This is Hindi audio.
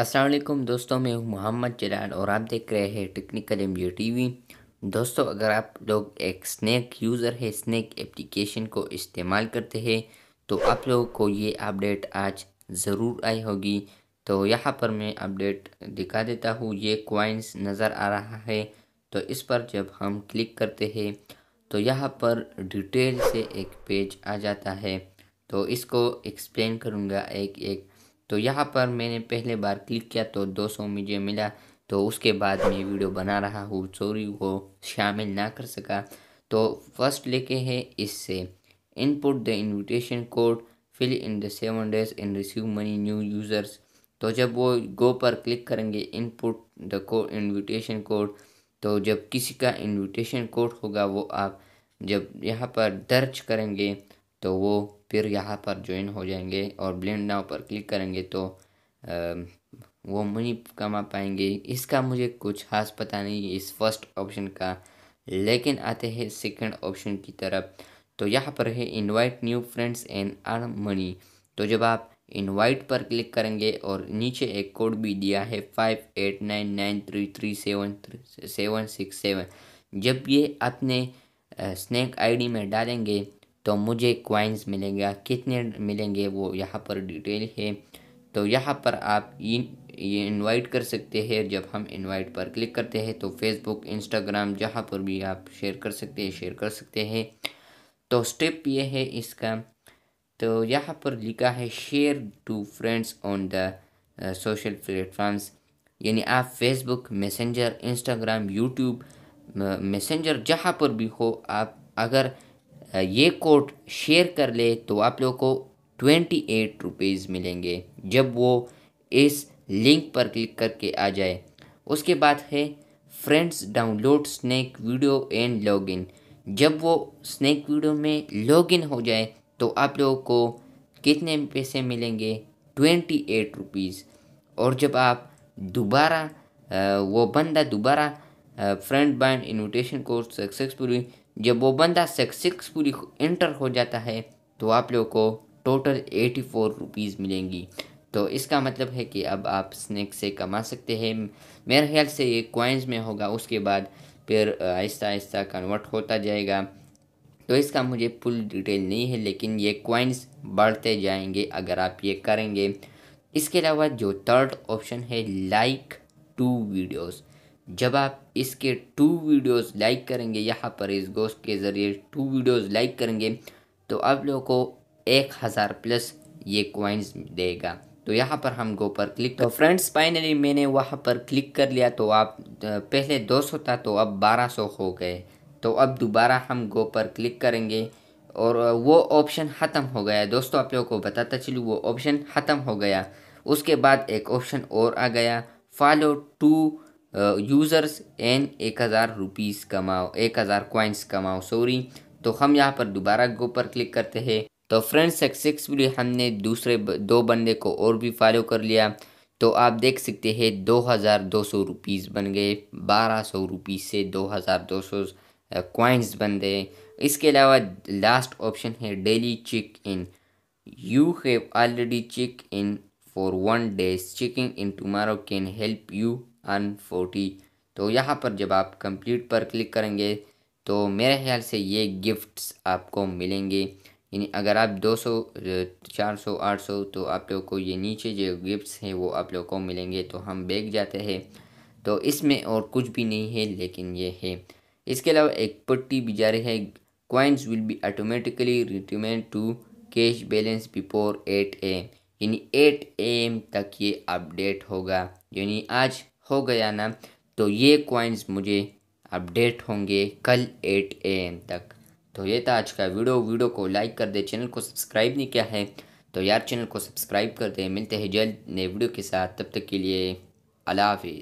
असलम दोस्तों मैं हूँ मोहम्मद जलाल और आप देख रहे हैं टेक्निकल एम टीवी दोस्तों अगर आप लोग एक स्नैक यूज़र है स्नैक एप्लीकेशन को इस्तेमाल करते हैं तो आप लोगों को ये अपडेट आज ज़रूर आई होगी तो यहाँ पर मैं अपडेट दिखा देता हूँ ये क्वाइंस नज़र आ रहा है तो इस पर जब हम क्लिक करते हैं तो यहाँ पर डिटेल से एक पेज आ जाता है तो इसको एक्सप्लेन करूँगा एक एक तो यहाँ पर मैंने पहले बार क्लिक किया तो 200 मुझे मिला तो उसके बाद मैं वीडियो बना रहा हूँ चोरी को शामिल ना कर सका तो फर्स्ट लेके है इससे input the invitation code fill in the seven days and receive money new users तो जब वो गो पर क्लिक करेंगे input the code invitation code तो जब किसी का इनविटेशन कोड होगा वो आप जब यहाँ पर दर्ज करेंगे तो वो फिर यहाँ पर ज्वाइन हो जाएंगे और ब्लेंड नाव पर क्लिक करेंगे तो आ, वो मनी कमा पाएंगे इसका मुझे कुछ खास पता नहीं इस फर्स्ट ऑप्शन का लेकिन आते हैं सेकंड ऑप्शन की तरफ तो यहाँ पर है invite new friends and earn money तो जब आप इनवाइट पर क्लिक करेंगे और नीचे एक कोड भी दिया है five eight nine nine three three seven three seven six seven जब ये अपने स्नैक आईडी में डालेंगे तो मुझे क्वाइंस मिलेगा कितने मिलेंगे वो यहाँ पर डिटेल है तो यहाँ पर आप इन ये इनवाइट कर सकते हैं जब हम इनवाइट पर क्लिक करते हैं तो फेसबुक इंस्टाग्राम जहाँ पर भी आप शेयर कर सकते हैं शेयर कर सकते हैं तो स्टेप ये है इसका तो यहाँ पर लिखा है share to friends on the social platforms यानी आप Facebook Messenger Instagram YouTube Messenger जहाँ पर भी हो आप अगर ये कोड शेयर कर ले तो आप लोगों को ट्वेंटी एट रुपीज़ मिलेंगे जब वो इस लिंक पर क्लिक करके आ जाए उसके बाद है friends download Snack Video and login जब वो स्नैक वीडियो में लॉगिन हो जाए तो आप लोगों को कितने पैसे मिलेंगे ट्वेंटी एट रुपीज़ और जब आप दोबारा वो बंदा दोबारा फ्रेंड बैंड इन्विटेशन को सक्सेसफुली जब वो बंदा सक्सेसफुली इंटर हो जाता है तो आप लोगों को टोटल एटी फोर रुपीज़ मिलेंगी तो इसका मतलब है कि अब आप स्नैक से कमा सकते हैं मेरे ख्याल से ये कॉइन्स में होगा उसके बाद फिर आहिस्ता आहिस्ता कन्वर्ट होता जाएगा तो इसका मुझे फुल डिटेल नहीं है लेकिन ये कॉइन्स बढ़ते जाएंगे अगर आप ये करेंगे इसके अलावा जो थर्ड ऑप्शन है लाइक टू वीडियोज़ जब आप इसके टू वीडियोस लाइक करेंगे यहाँ पर इस गोश्त के ज़रिए टू वीडियोस लाइक करेंगे तो आप लोगों को एक हज़ार प्लस ये कॉइन्स देगा तो यहाँ पर हम गो पर क्लिक तो फ्रेंड्स फाइनली मैंने वहाँ पर क्लिक कर लिया तो आप पहले 200 था तो अब 1200 हो गए तो अब दोबारा हम गो पर क्लिक करेंगे और वो ऑप्शन ख़त्म हो गया दोस्तों आप लोगों को बताता चलूँ वो ऑप्शन ख़त्म हो गया उसके बाद एक ऑप्शन और आ गया फॉलो टू यूज़र्स एन एक हज़ार रुपीज़ कमाओ एक हज़ार क्वाइंस कमाओ सॉरी तो हम यहाँ पर दोबारा गो पर क्लिक करते हैं तो फ्रेंड्स सक्सेसफुली हमने दूसरे दो बंदे को और भी फॉलो कर लिया तो आप देख सकते हैं दो हज़ार दो सौ रुपीज़ बन गए बारह सौ रुपीज़ से दो हज़ार दो सौ क्वाइंस बन गए इसके अलावा लास्ट ऑप्शन है daily check in you have already check in for one days checking in tomorrow can help you earn forty तो यहाँ पर जब आप कंप्लीट पर क्लिक करेंगे तो मेरे ख्याल से ये गिफ्ट्स आपको मिलेंगे यानी अगर आप 200 400 800 तो आप लोगों को ये नीचे जो गिफ्ट्स हैं वो आप लोगों को मिलेंगे तो हम बैग जाते हैं तो इसमें और कुछ भी नहीं है लेकिन ये है इसके अलावा एक पट्टी भी जारी है coins will be automatically redeemed to cash balance before eight AM यानी एट एम तक ये अपडेट होगा यानी आज हो गया ना तो ये कॉइन्स मुझे अपडेट होंगे कल 8 एम तक तो ये था आज का वीडियो वीडियो को लाइक कर दे चैनल को सब्सक्राइब नहीं किया है तो यार चैनल को सब्सक्राइब कर दे मिलते हैं जल्द नए वीडियो के साथ तब तक के लिए अला हाफिज़